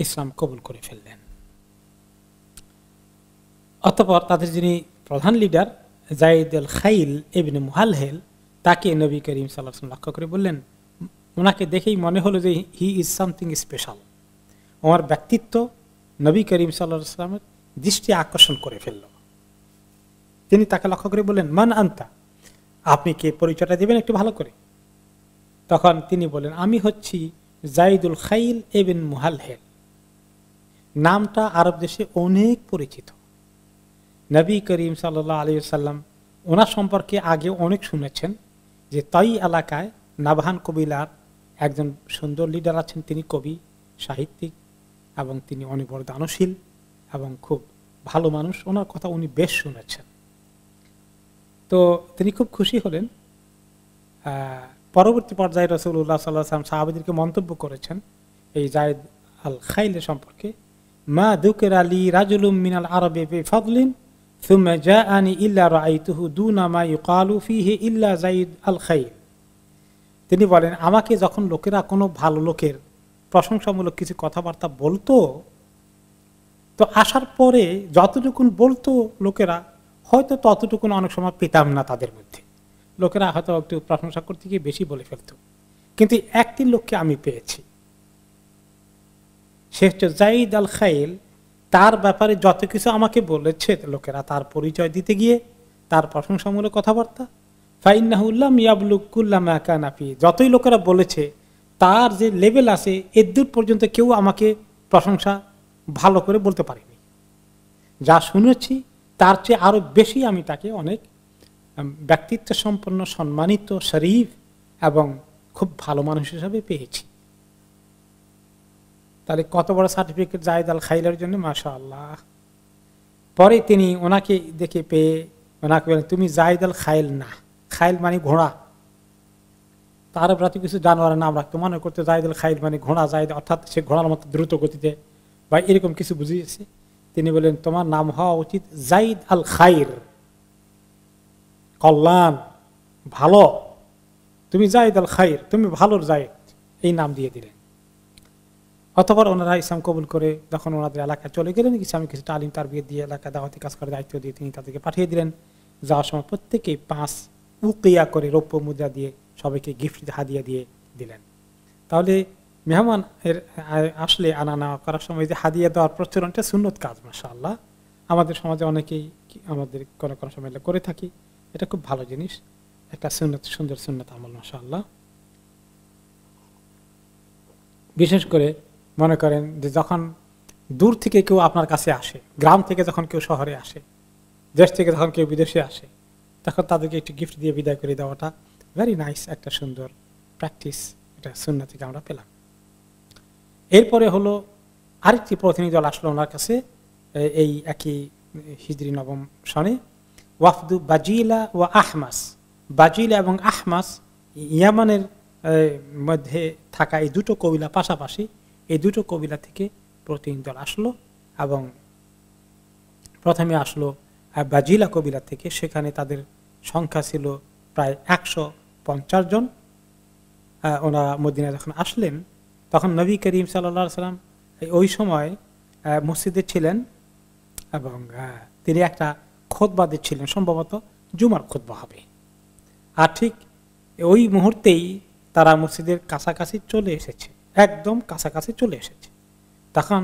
[SPEAKER 1] ইসলাম কবুল করে ফেললেন অতপর তাদের যিনি প্রধান লিডার জাইদ আল খাইল এবিন মুহালহেল তাকে নবী করিম সাল্লাহাম লক্ষ্য করে বললেন ওনাকে দেখেই মনে হলো যে হি ইজ সামথিং স্পেশাল ওনার ব্যক্তিত্ব নবী করিম সাল্লাহ সাল্লামের দৃষ্টি আকর্ষণ করে ফেলল তিনি তাকে লক্ষ্য করে বললেন মান আন্তা আপনি কে পরিচয়টা দেবেন একটু ভালো করে তখন তিনি বলেন আমি হচ্ছি জাইদুল খাইল এবিন মুহালহেল নামটা আরব দেশে অনেক পরিচিত নবী করিম সাল্লাহ আলী সাল্লাম ওনার সম্পর্কে আগে অনেক শুনেছেন যে তাই এলাকায় নাভান কবিলার একজন সুন্দর লিডার আছেন তিনি কবি সাহিত্যিক এবং তিনি অনেক বড় দানশীল এবং খুব ভালো মানুষ ওনার কথা উনি বেশ শুনেছেন তো তিনি খুব খুশি হলেন পরবর্তী পর্যায়ে রসুল্লাহ সাল্লাহ সালাম সাহাবিদেরকে মন্তব্য করেছেন এই জায়দ আল খাইলে সম্পর্কে মা দুকের আলী রাজুলুম মিনাল আরবে বে ফদলিন জা আনি ইল্লা রাইতুহু দু জাইদ আল তিনি বলেন আমাকে যখন লোকেরা কোনো ভালো লোকের প্রশংসামূলক কিছু কথাবার্তা বলতো তো আসার পরে যতটুকুন বলতো লোকেরা হয়তো ততটুকুন অনেক সময় পেতাম না তাদের মধ্যে লোকেরা হয়তো একটু প্রশংসা করতে গিয়ে বেশি বলে ফেলত কিন্তু একটি লোককে আমি পেয়েছি সে হচ্ছে জাইদ আল খাইল তার ব্যাপারে যত কিছু আমাকে বলেছে লোকেরা তার পরিচয় দিতে গিয়ে তার প্রশংসামূলক কথাবার্তা ফাইনাহুল্লাহ মিয়াবলুকুল্লাহ মাকানাফি যতই লোকেরা বলেছে তার যে লেভেল আছে এদূর পর্যন্ত কেউ আমাকে প্রশংসা ভালো করে বলতে পারেনি যা শুনেছি তার চেয়ে আরও বেশি আমি তাকে অনেক ব্যক্তিত্ব সম্পন্ন সম্মানিত শরীফ এবং খুব ভালো মানুষ হিসাবে পেয়েছি তাহলে কত বড় সার্টিফিকেট জায়দ আল খাইলার জন্য মাশা আল্লাহ পরে তিনি ওনাকে দেখে পেয়ে ওনাকে বলেন তুমি জায়দ আল খাইল না খাইল মানে ঘোড়া তার প্রতি কিছু জানোয়ারের নাম রাখতো মনে করতে জায়দ আল খাইল মানে ঘোড়া জায়দ অর্থাৎ সে ঘোড়ার মতো দ্রুত গতিতে বা এরকম কিছু বুঝিয়েছে তিনি বলেন তোমার নাম হওয়া উচিত জাইদ আল খাইর কল্যাণ ভালো তুমি জায়দ আল খাই তুমি ভালোর জায়দ এই নাম দিয়ে দিলেন অথবা ওনারা ইসলাম কবুল করে যখন ওনাদের এলাকায় চলে গেলেন ইসলামী কিছু তালিম তার বিয়ে দিয়ে এলাকায় দাওয়াতি কাজ করার দায়িত্ব দিয়ে তিনি তাদেরকে পাঠিয়ে দিলেন যাওয়ার সময় প্রত্যেকেই পাঁচ উকিয়া করে রৌপ্য মুদ্রা দিয়ে সবাইকে গিফট হাদিয়া দিয়ে দিলেন তাহলে মেহমান এর আসলে আনা নেওয়া করার সময় যে হাদিয়া দেওয়ার প্রচলনটা সুন্নত কাজ মাসা আল্লাহ আমাদের সমাজে অনেকেই আমাদের কোনো কোনো সময় করে থাকি এটা খুব ভালো জিনিস একটা সুন্নত সুন্দর সুন্নত আমল মাশাল্লাহ বিশেষ করে মনে করেন যে যখন দূর থেকে কেউ আপনার কাছে আসে গ্রাম থেকে যখন কেউ শহরে আসে দেশ থেকে যখন কেউ বিদেশে আসে তখন তাদেরকে একটি গিফট দিয়ে বিদায় করে দেওয়াটা ভেরি নাইস একটা সুন্দর প্র্যাকটিস এটা সুন্না থেকে আমরা পেলাম এরপরে হলো আরেকটি প্রতিনিধি দল আসলো ওনার কাছে এই একই হিজড়ি নবম সনে ওয়াফদু বাজিলা ও আহমাস বাজিলা এবং আহমাস ইয়ামানের মধ্যে থাকা এই দুটো কবিলা পাশাপাশি এই দুটো কবিলা থেকে প্রতিনিধি দল আসলো এবং প্রথমে আসলো বাজিলা কবিলা থেকে সেখানে তাদের সংখ্যা ছিল প্রায় একশো পঞ্চাশ জন ওনারা মদিনা যখন আসলেন তখন নবী করিম সাল্লা সাল্লাম ওই সময় মসজিদে ছিলেন এবং তিনি একটা খোদবা দিচ্ছিলেন সম্ভবত জুমার খোদবা হবে আর ঠিক ওই মুহূর্তেই তারা মসজিদের কাছাকাছি চলে এসেছে একদম কাছাকাছি চলে এসেছে তখন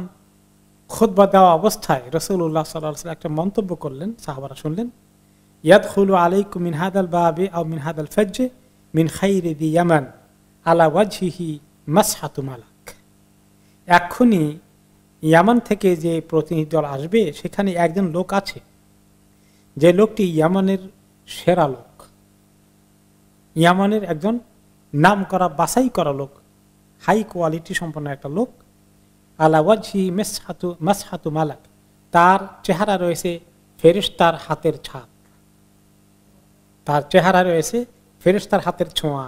[SPEAKER 1] খোদবা দেওয়া অবস্থায় রসুল্লাহ সাল্লাহ একটা মন্তব্য করলেন সাহাবারা শুনলেন ইয়াদ খুলু আলাইকু মিনহাদ আল বাবে আউ মিনহাদ আল ফেজে মিন খাই রেদি ইয়ামান আলা ওয়াজহিহি হাতু মালাক এক্ষুনি ইয়ামান থেকে যে প্রতিনিধি দল আসবে সেখানে একজন লোক আছে যে লোকটি ইয়ামানের সেরা লোক ইয়ামানের একজন নাম করা বাছাই করা লোক হাই কোয়ালিটি সম্পন্ন একটা লোক আলাওয়াজি মেসহাতু মাসহাতু মালাক তার চেহারা রয়েছে ফেরিস্তার হাতের ছাপ তার চেহারা রয়েছে ফেরিস্তার হাতের ছোঁয়া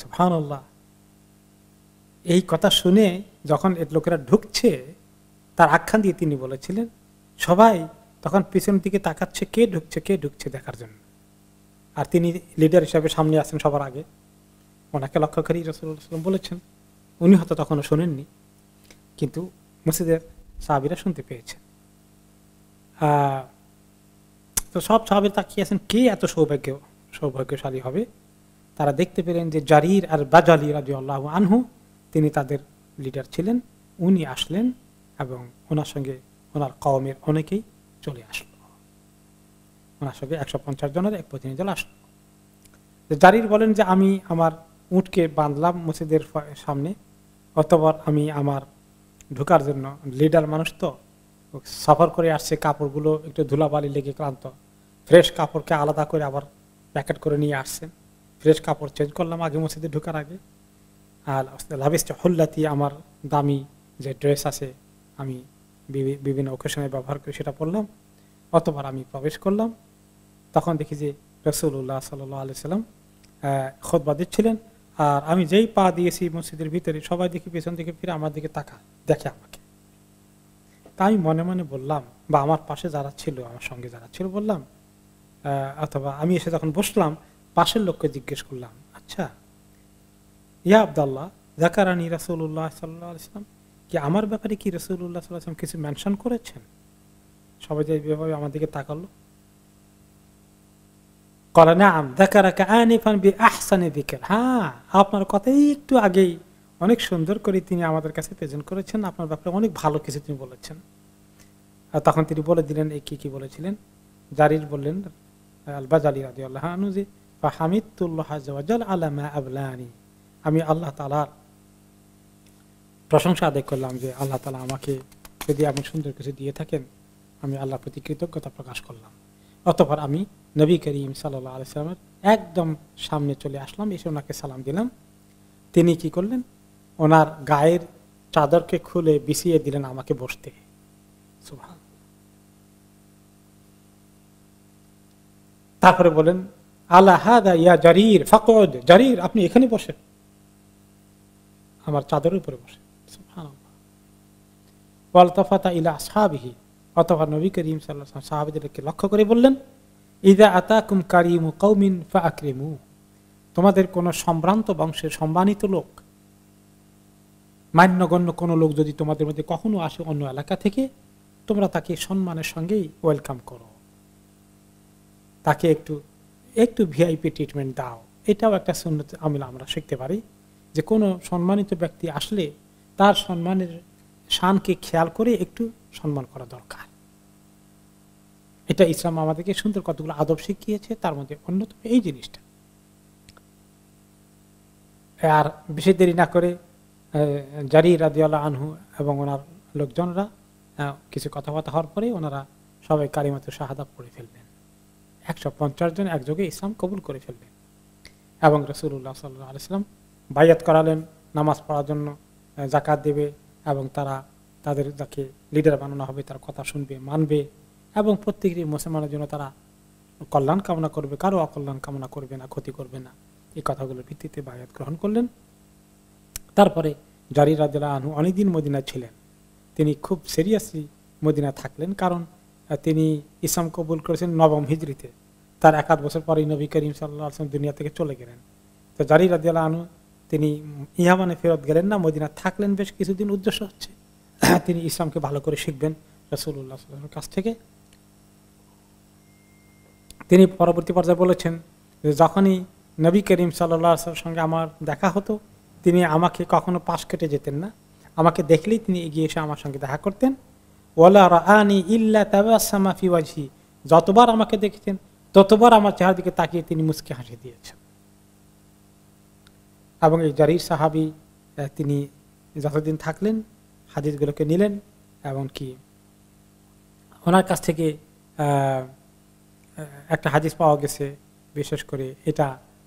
[SPEAKER 1] সুফানুল্লাহ এই কথা শুনে যখন এর লোকেরা ঢুকছে তার আখ্যান দিয়ে তিনি বলেছিলেন সবাই তখন পিছনের দিকে তাকাচ্ছে কে ঢুকছে কে ঢুকছে দেখার জন্য আর তিনি লিডার হিসাবে সামনে আছেন সবার আগে ওনাকে লক্ষ্য করেই রসুল্লাহাম বলেছেন উনি হয়তো তখনও শোনেননি কিন্তু মসজিদের সাহাবিরা শুনতে পেয়েছেন তো সব সাহাবির তাকিয়ে আছেন কে এত সৌভাগ্য সৌভাগ্যশালী হবে তারা দেখতে পেলেন যে জারির আর বাজালি রাজি আল্লাহ আনহু তিনি তাদের লিডার ছিলেন উনি আসলেন এবং ওনার সঙ্গে ওনার কমের অনেকেই চলে আসলো ওনার সঙ্গে একশো পঞ্চাশ জনের এক প্রতিনিধি দল আসলো জারির বলেন যে আমি আমার উঁটকে বাঁধলাম মসজিদের সামনে অতবার আমি আমার ঢুকার জন্য লিডার মানুষ তো সফর করে আসছে কাপড়গুলো একটু ধুলাবালি লেগে ক্লান্ত ফ্রেশ কাপড়কে আলাদা করে আবার প্যাকেট করে নিয়ে আসছেন ফ্রেশ কাপড় চেঞ্জ করলাম আগে মসজিদে ঢুকার আগে আর লাভিস হল্লাতি আমার দামি যে ড্রেস আছে আমি বিভিন্ন অকেশনে ব্যবহার করে সেটা পড়লাম অতবার আমি প্রবেশ করলাম তখন দেখি যে রসুল্লাহ সাল আলি সাল্লাম খোদবা দিচ্ছিলেন আর আমি যেই পা দিয়েছি মসজিদের ভিতরে সবাই দেখি পেছন থেকে ফিরে আমার দিকে তাকা দেখে আমাকে তাই মনে মনে বললাম বা আমার পাশে যারা ছিল আমার সঙ্গে যারা ছিল বললাম অথবা আমি এসে যখন বসলাম পাশের লোককে জিজ্ঞেস করলাম আচ্ছা ইয়া আবদাল্লাহ জাকারানি রাসুল্লাহ সাল্লাহ সাল্লাম কি আমার ব্যাপারে কি রসুল্লাহ সাল্লাম কিছু মেনশন করেছেন সবাই যে ব্যাপারে আমাদেরকে তাকালো করা না দেখা রাখা বি হ্যাঁ আপনার কথাই একটু আগেই অনেক সুন্দর করে তিনি আমাদের কাছে প্রেজেন্ট করেছেন আপনার ব্যাপারে অনেক ভালো কিছু তিনি বলেছেন আর তখন তিনি বলে দিলেন এই কী কী বলেছিলেন জারির বললেন আলবাজ আলী রাজি আল্লাহ আনুজি বা হামিদুল্লাহ জওয়াজ আলামা আবলানি আমি আল্লাহ তালার প্রশংসা আদায় করলাম যে আল্লাহ তালা আমাকে যদি আপনি সুন্দর কিছু দিয়ে থাকেন আমি আল্লাহর প্রতি কৃতজ্ঞতা প্রকাশ করলাম অতপর আমি নবী করিম সাল্লাহ আলসালামের একদম সামনে চলে আসলাম এসে ওনাকে সালাম দিলাম তিনি কি করলেন ওনার গায়ের চাদরকে খুলে বিছিয়ে দিলেন আমাকে বসতে সুভান তারপরে বলেন আল্লাহ ইয়া জারির ফকদ জারির আপনি এখানে বসেন আমার চাদরের উপরে বসেন ওয়ালতফাতা ইলা সাহাবিহি অথবা নবী করিম সাল্লাহ সাহাবিদেরকে লক্ষ্য করে বললেন ইদা আতাকুম কারিমু কৌমিন ফা আকরিমু তোমাদের কোনো সম্ভ্রান্ত বংশের সম্মানিত লোক মান্যগণ্য কোনো লোক যদি তোমাদের মধ্যে কখনো আসে অন্য এলাকা থেকে তোমরা তাকে সম্মানের সঙ্গেই ওয়েলকাম করো তাকে একটু একটু ভিআইপি ট্রিটমেন্ট দাও এটাও একটা সুন্নত আমিলা আমরা শিখতে পারি যে কোনো সম্মানিত ব্যক্তি আসলে তার সম্মানের শানকে খেয়াল করে একটু সম্মান করা দরকার এটা ইসলাম আমাদেরকে সুন্দর কতগুলো আদব শিখিয়েছে তার মধ্যে অন্যতম এই জিনিসটা আর বেশি দেরি না করে জারি রাদিয়াল্লাহ আনহু এবং ওনার লোকজনরা কিছু কথাবার্তা হওয়ার পরে ওনারা সবাই কারিমাতে শাহাদা পড়ে ফেলবেন একশো পঞ্চাশ জন একযোগে ইসলাম কবুল করে ফেলবেন এবং রসুল্লাহ সাল্লাহ আলাইসলাম বায়াত করালেন নামাজ পড়ার জন্য জাকাত দেবে এবং তারা তাদের তাকে লিডার বানানো হবে তার কথা শুনবে মানবে এবং প্রত্যেকটি মুসলমানের জন্য তারা কল্যাণ কামনা করবে কারো অকল্যাণ কামনা করবে না ক্ষতি করবে না এই কথাগুলোর ভিত্তিতে বায়াত গ্রহণ করলেন তারপরে জারি রাজা আনহু অনেকদিন মদিনায় ছিলেন তিনি খুব সিরিয়াসলি মদিনা থাকলেন কারণ তিনি ইসলাম কবুল করেছেন নবম হিজড়িতে তার এক বছর পরে নবী করিম সাল্লাহ দুনিয়া থেকে চলে গেলেন তো জারি রাজিয়াল আনু তিনি ইয়ামানে ফেরত গেলেন না মদিনা থাকলেন বেশ কিছুদিন উদ্দেশ্য হচ্ছে তিনি ইসলামকে ভালো করে শিখবেন রসুল্লাহামের কাছ থেকে তিনি পরবর্তী পর্যায়ে বলেছেন যে যখনই নবী করিম সাল্লাহ সঙ্গে আমার দেখা হতো তিনি আমাকে কখনো পাশ কেটে যেতেন না আমাকে দেখলেই তিনি এগিয়ে এসে আমার সঙ্গে দেখা করতেন ওলা রাহানি ইল্লা যতবার আমাকে দেখেছেন ততবার আমার চেহারা দিকে তাকিয়ে তিনি মুচকে হাসি দিয়েছেন এবং এই জারির সাহাবি তিনি যতদিন থাকলেন হাদিসগুলোকে নিলেন এবং কি ওনার কাছ থেকে একটা হাদিস পাওয়া গেছে বিশেষ করে এটা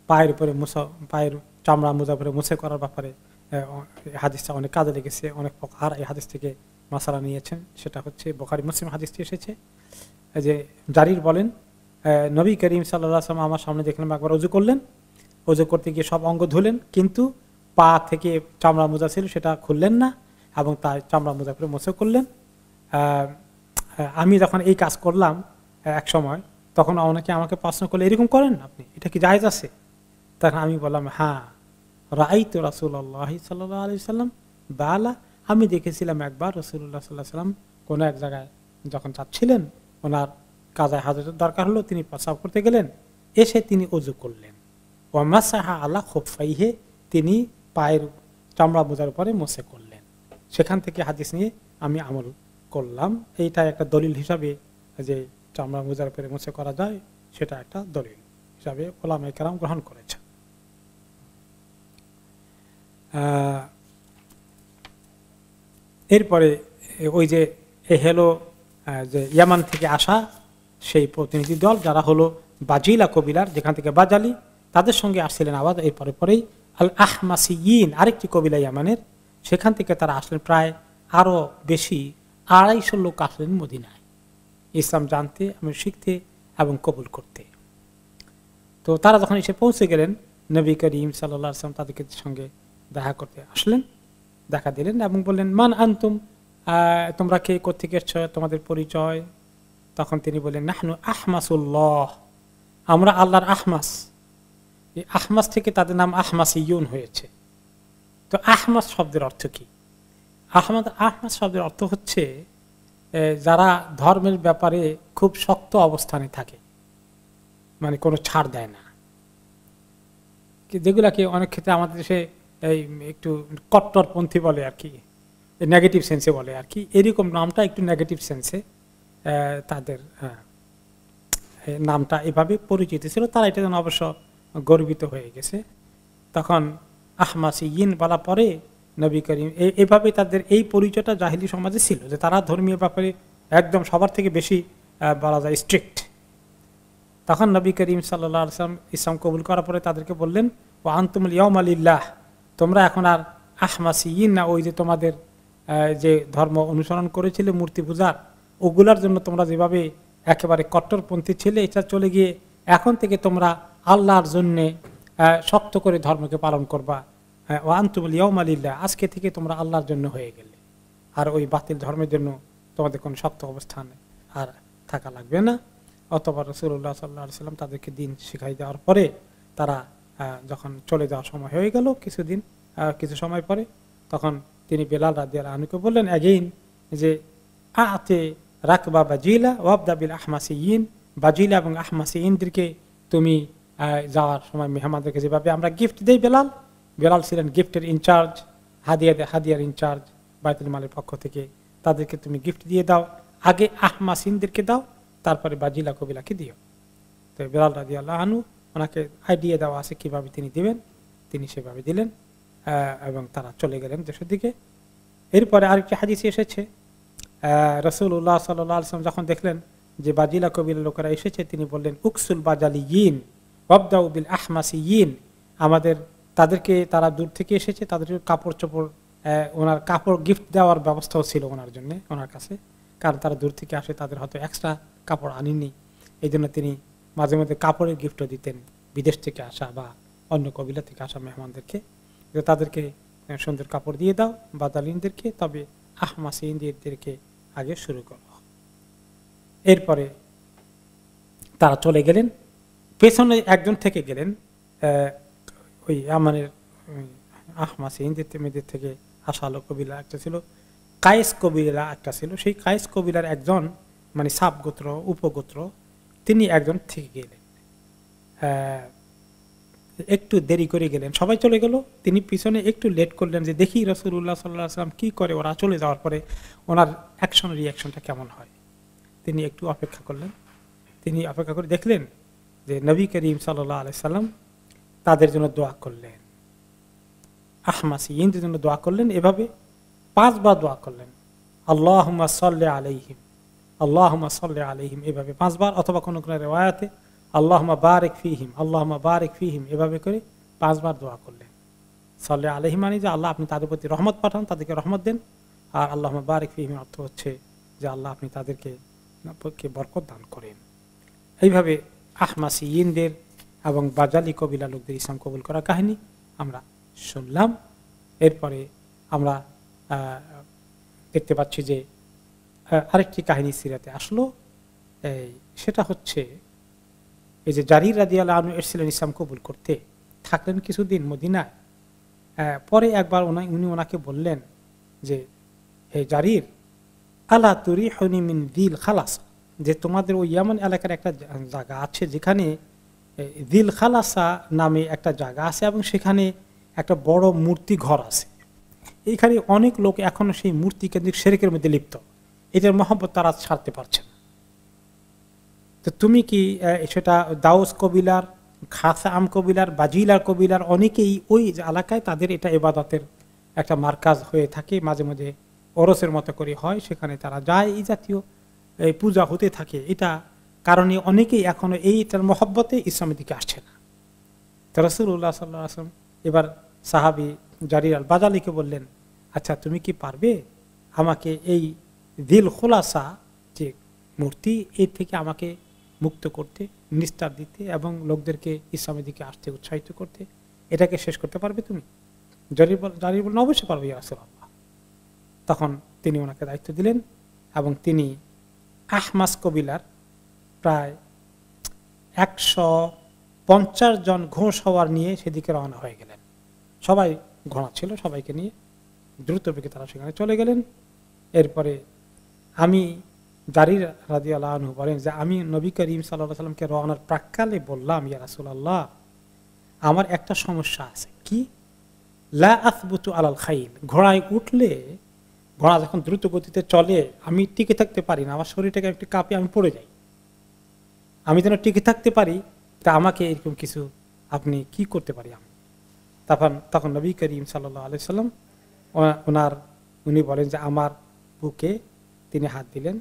[SPEAKER 1] পায়ের উপরে মুসা পায়ের চামড়া মোজা উপরে মুছে করার ব্যাপারে হাদিসটা অনেক কাজে লেগেছে অনেক আর এই হাদিস থেকে মশালা নিয়েছেন সেটা হচ্ছে বোখারি মুসলিম হাদিসটি এসেছে যে জারির বলেন নবী করিম সাল্লাহ আমার সামনে দেখলাম একবার উজু করলেন ওজো করতে গিয়ে সব অঙ্গ ধুলেন কিন্তু পা থেকে চামড়া মোজা ছিল সেটা খুললেন না এবং তার চামড়া মোজা করে মোছে করলেন আমি যখন এই কাজ করলাম এক সময় তখন অনেকে আমাকে প্রশ্ন করলে এরকম করেন আপনি এটা কি জায়জ আছে তখন আমি বললাম হ্যাঁ রাই তো রাসুল্লাহ সাল্লাহ আলি সাল্লাম বালা আমি দেখেছিলাম একবার রসুল্লাহ সাল্লাহ সাল্লাম কোনো এক জায়গায় যখন চাচ্ছিলেন ওনার কাজায় হাজারের দরকার হলো তিনি প্রস্রাব করতে গেলেন এসে তিনি অজু করলেন ওয়ামাসাহা আল্লাহ খোফাইহে তিনি পায়ের চামড়া বোঝার পরে মোসে করলেন সেখান থেকে হাদিস নিয়ে আমি আমল করলাম এইটা একটা দলিল হিসাবে যে চামড়া বোঝার পরে মোসে করা যায় সেটা একটা দলিল হিসাবে ওলাম একরাম গ্রহণ করেছে এরপরে ওই যে হেলো যে ইয়ামান থেকে আসা সেই প্রতিনিধি দল যারা হলো বাজিলা কবিলার যেখান থেকে বাজালি তাদের সঙ্গে আসছিলেন আবার এরপরে পরেই আল আহমাসিয়িন আরেকটি কবিলা ইয়ামানের সেখান থেকে তারা আসলেন প্রায় আরও বেশি আড়াইশো লোক আসলেন মদিনায় ইসলাম জানতে এবং শিখতে এবং কবুল করতে তো তারা যখন এসে পৌঁছে গেলেন নবী করিম সাল্লা আসলাম তাদেরকে সঙ্গে দেখা করতে আসলেন দেখা দিলেন এবং বললেন মান আনতুম তোমরা কে কোথেকে এসছ তোমাদের পরিচয় তখন তিনি বললেন নাহনু আহমাসুল্লাহ আমরা আল্লাহর আহমাস এই আহমাস থেকে তাদের নাম আহমাস ইউন হয়েছে তো আহমাস শব্দের অর্থ কি আহমদ আহমাস শব্দের অর্থ হচ্ছে যারা ধর্মের ব্যাপারে খুব শক্ত অবস্থানে থাকে মানে কোনো ছাড় দেয় না যেগুলাকে অনেক ক্ষেত্রে আমাদের দেশে এই একটু কট্টরপন্থী বলে আর কি নেগেটিভ সেন্সে বলে আর কি এরকম নামটা একটু নেগেটিভ সেন্সে তাদের হ্যাঁ, নামটা এভাবে পরিচিত ছিল তারা এটা যেন অবশ্য গর্বিত হয়ে গেছে তখন ইন বলা পরে নবী করিম এভাবে তাদের এই পরিচয়টা জাহিলি সমাজে ছিল যে তারা ধর্মীয় ব্যাপারে একদম সবার থেকে বেশি বলা যায় স্ট্রিক্ট তখন নবী করিম সাল্লা আসলাম ইসলাম কবুল করার পরে তাদেরকে বললেন ও আন্তমুল ইয়ম আলিল্লাহ তোমরা এখন আর ইন না ওই যে তোমাদের যে ধর্ম অনুসরণ করেছিল মূর্তি পূজার ওগুলার জন্য তোমরা যেভাবে একেবারে কট্টরপন্থী ছিলে এটা চলে গিয়ে এখন থেকে তোমরা আল্লাহর জন্যে শক্ত করে ধর্মকে পালন করবা হ্যাঁ ও আন্তুমুল ইয়মালিল্লা আজকে থেকে তোমরা আল্লাহর জন্য হয়ে গেলে আর ওই বাতিল ধর্মের জন্য তোমাদের কোনো শক্ত অবস্থানে আর থাকা লাগবে না অথবা রসুল্লাহ সাল্লাহ সাল্লাম তাদেরকে দিন শিখাই দেওয়ার পরে তারা যখন চলে যাওয়ার সময় হয়ে গেল কিছুদিন কিছু সময় পরে তখন তিনি বেলাল রাদিয়াল আহনুকে বললেন অ্যাগেইন যে আতে রাকবা বাজিলা ওয়াবদাবিল আহমাসি ইন বাজিলা এবং আহমাসি ইনদেরকে তুমি যাওয়ার সময় মেহমানদেরকে যেভাবে আমরা গিফট দিই বেলাল বেলাল ছিলেন গিফটের ইনচার্জ হাদিয়া হাদিয়ার ইনচার্জ বায়তুল মালের পক্ষ থেকে তাদেরকে তুমি গিফট দিয়ে দাও আগে আহমাসিনদেরকে দাও তারপরে বাজিলা কবিলাকে দিও তো বেলাল রাজি আল্লাহ আনু ওনাকে আইডিয়া দেওয়া আছে কীভাবে তিনি দিবেন তিনি সেভাবে দিলেন এবং তারা চলে গেলেন দেশের দিকে এরপরে আরেকটি হাদিস এসেছে রসুল্লাহ সাল্লাম যখন দেখলেন যে বাজিলা কবিলা লোকেরা এসেছে তিনি বললেন উকসুল বাজালি ইন বিল আহমাসিয়িন আমাদের তাদেরকে তারা দূর থেকে এসেছে তাদেরকে কাপড় চোপড় ওনার কাপড় গিফট দেওয়ার ব্যবস্থাও ছিল ওনার জন্য ওনার কাছে কারণ তারা দূর থেকে আসে তাদের হয়তো এক্সট্রা কাপড় আনেনি এই জন্য তিনি মাঝে মাঝে কাপড়ের গিফটও দিতেন বিদেশ থেকে আসা বা অন্য কবিলা থেকে আসা মেহমানদেরকে যে তাদেরকে সুন্দর কাপড় দিয়ে দাও বা দালিনদেরকে তবে আহমাসিনদেরকে আগে শুরু করো এরপরে তারা চলে গেলেন পেছনে একজন থেকে গেলেন ওই আমাদের আহমা সিন্দিতে মেদের থেকে আশালো কবিলা একটা ছিল কায়েস কবিলা একটা ছিল সেই কায়েস কবিলার একজন মানে সাবগোত্র উপগোত্র তিনি একজন থেকে গেলেন একটু দেরি করে গেলেন সবাই চলে গেল তিনি পিছনে একটু লেট করলেন যে দেখি রসুল্লাহ সাল্লাহ আসলাম কী করে ওরা চলে যাওয়ার পরে ওনার অ্যাকশন রিয়াকশনটা কেমন হয় তিনি একটু অপেক্ষা করলেন তিনি অপেক্ষা করে দেখলেন যে নবী করিম সাল্লাহ সাল্লাম তাদের জন্য দোয়া করলেন আহমাসি ইন্দ্রের জন্য দোয়া করলেন এভাবে পাঁচবার দোয়া করলেন আল্লাহমা সাল্লে আলহিম আল্লাহমা সাল্লে আলহিম এভাবে পাঁচবার অথবা কোনো কোনো রেওয়ায়াতে আল্লাহমা বারেক ফিহিম আল্লাহমা বারেক ফিহিম এভাবে করে পাঁচবার দোয়া করলেন সাল্লে আলহিম মানে যে আল্লাহ আপনি তাদের প্রতি রহমত পাঠান তাদেরকে রহমত দেন আর আল্লাহমা বারেক ফিহিম অর্থ হচ্ছে যে আল্লাহ আপনি তাদেরকে বরকত দান করেন এইভাবে আহমাসিয়িনদের এবং বাজালি কবিলা লোকদের ইসলাম কবুল করা কাহিনী আমরা শুনলাম এরপরে আমরা দেখতে পাচ্ছি যে আরেকটি কাহিনী সিরাতে আসলো সেটা হচ্ছে এই যে জারির রাজিয়াল আনু এসছিলেন ইসলাম কবুল করতে থাকলেন কিছুদিন মদিনায় পরে একবার ওনা উনি ওনাকে বললেন যে হে জারির আলা তুরি হনিমিন দিল খালাস যে তোমাদের ওই ইয়ামান এলাকার একটা জায়গা আছে যেখানে দিল খালাসা নামে একটা জায়গা আছে এবং সেখানে একটা বড় মূর্তি ঘর আছে এইখানে অনেক লোক এখনও সেই মূর্তি কেন্দ্রিক শেরেকের মধ্যে লিপ্ত এটার মহব্বত তারা ছাড়তে পারছে না তো তুমি কি সেটা দাউস কবিলার খাসা আম কবিলার বাজিলার কবিলার অনেকেই ওই এলাকায় তাদের এটা এবাদতের একটা মার্কাজ হয়ে থাকে মাঝে মাঝে ওরসের মতো করে হয় সেখানে তারা যায় এই জাতীয় এই পূজা হতে থাকে এটা কারণে অনেকেই এখনও এইটার মহব্বতে ইসলামের দিকে আসছে না তো রসুল্লাহ সাল্লাহ আসলাম এবার সাহাবি জারিয়াল বাজালিকে বললেন আচ্ছা তুমি কি পারবে আমাকে এই দিল খোলাসা যে মূর্তি এর থেকে আমাকে মুক্ত করতে নিস্তার দিতে এবং লোকদেরকে ইসলামের দিকে আসতে উৎসাহিত করতে এটাকে শেষ করতে পারবে তুমি জারির জারির বললেন অবশ্যই পারবে ইয়াসুল আল্লাহ তখন তিনি ওনাকে দায়িত্ব দিলেন এবং তিনি আহমাস কবিলার প্রায় একশো পঞ্চাশ জন ঘোষ হওয়ার নিয়ে সেদিকে রওনা হয়ে গেলেন সবাই ঘোড়া ছিল সবাইকে নিয়ে দ্রুত বেগে তারা সেখানে চলে গেলেন এরপরে আমি দারির রাজি আল্লাহ বলেন যে আমি নবী করিম সাল্লাহ সাল্লামকে রওনার প্রাক্কালে বললাম ইয়া রাসুলাল্লাহ আমার একটা সমস্যা আছে কি লা আসবুতু আলাল খাইল ঘোড়ায় উঠলে ঘোড়া যখন দ্রুত গতিতে চলে আমি টিকে থাকতে পারি না আমার শরীরটাকে একটু কাঁপে আমি পড়ে যাই আমি যেন টিকে থাকতে পারি তা আমাকে এরকম কিছু আপনি কি করতে পারি আমি তখন তখন নবী করিম সাল্লাহ আলি সাল্লাম ওনার উনি বলেন যে আমার বুকে তিনি হাত দিলেন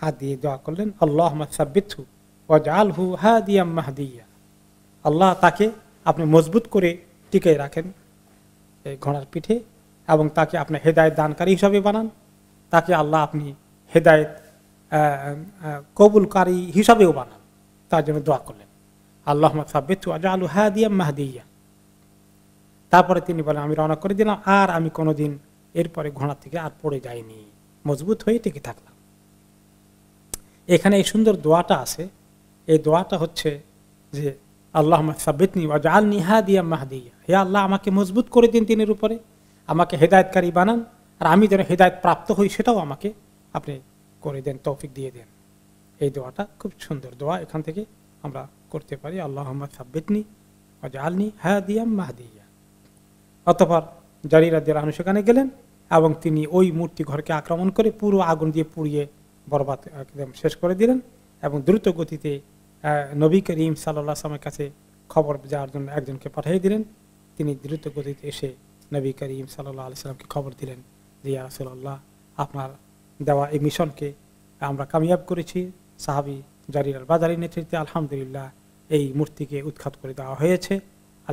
[SPEAKER 1] হাত দিয়ে দোয়া করলেন আল্লাহ সাবিথু ওয়াজাল হু হা দিয়াম মাহাদিয়া আল্লাহ তাকে আপনি মজবুত করে টিকে রাখেন এই ঘোড়ার পিঠে এবং তাকে আপনি হেদায়ত দানকারী হিসাবে বানান তাকে আল্লাহ আপনি হেদায়ত কবুলকারী হিসাবেও বানান তার জন্য দোয়া করলেন আল্লাহ সাব্বেতু আলু হাদিয়া মাহাদিয়া তারপরে তিনি বলেন আমি রওনা করে দিলাম আর আমি কোনোদিন এরপরে ঘোড়া থেকে আর পড়ে যাইনি মজবুত হয়ে টিকে থাকলাম এখানে এই সুন্দর দোয়াটা আছে এই দোয়াটা হচ্ছে যে আল্লাহ সাব্বেতনি ওয়াজ আল নিহাদিয়া মাহাদিয়া হে আল্লাহ আমাকে মজবুত করে দিন তিনের উপরে আমাকে হেদায়তকারী বানান আর আমি যেন হেদায়ত প্রাপ্ত হই সেটাও আমাকে আপনি করে দেন তৌফিক দিয়ে দেন এই দোয়াটা খুব সুন্দর দোয়া এখান থেকে আমরা করতে পারি আল্লাহ আহমদ সাব্বিতনি অজালনি হাদিয়াম মাহাদিয়া অতপর জারিরাদ্দের আনু সেখানে গেলেন এবং তিনি ওই মূর্তি ঘরকে আক্রমণ করে পুরো আগুন দিয়ে পুড়িয়ে বরবাদ একদম শেষ করে দিলেন এবং দ্রুত গতিতে নবী করিম সাল্লাহ সালামের কাছে খবর যাওয়ার জন্য একজনকে পাঠিয়ে দিলেন তিনি দ্রুত গতিতে এসে নবী করিম সাল্লাহ সাল্লামকে খবর দিলেন যে ইয়া আপনার দেওয়া এই মিশনকে আমরা কামিয়াব করেছি সাহাবি জারির আল বাজারির নেতৃত্বে আলহামদুলিল্লাহ এই মূর্তিকে উৎখাত করে দেওয়া হয়েছে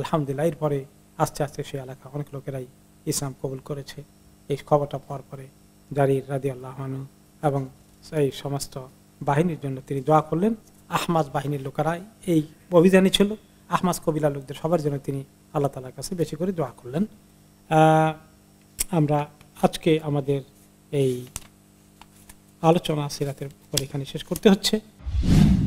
[SPEAKER 1] আলহামদুলিল্লাহ এর পরে আস্তে আস্তে সেই এলাকা অনেক লোকেরাই ইসলাম কবুল করেছে এই খবরটা পাওয়ার পরে জারির রাদি মানু এবং এই সমস্ত বাহিনীর জন্য তিনি দোয়া করলেন আহমাজ বাহিনীর লোকেরা এই অভিযানে ছিল আহমাজ কবিলা লোকদের সবার জন্য তিনি আল্লাহ তালার কাছে বেশি করে দোয়া করলেন আমরা আজকে আমাদের এই আলোচনা সিরাতের পর এখানে শেষ করতে হচ্ছে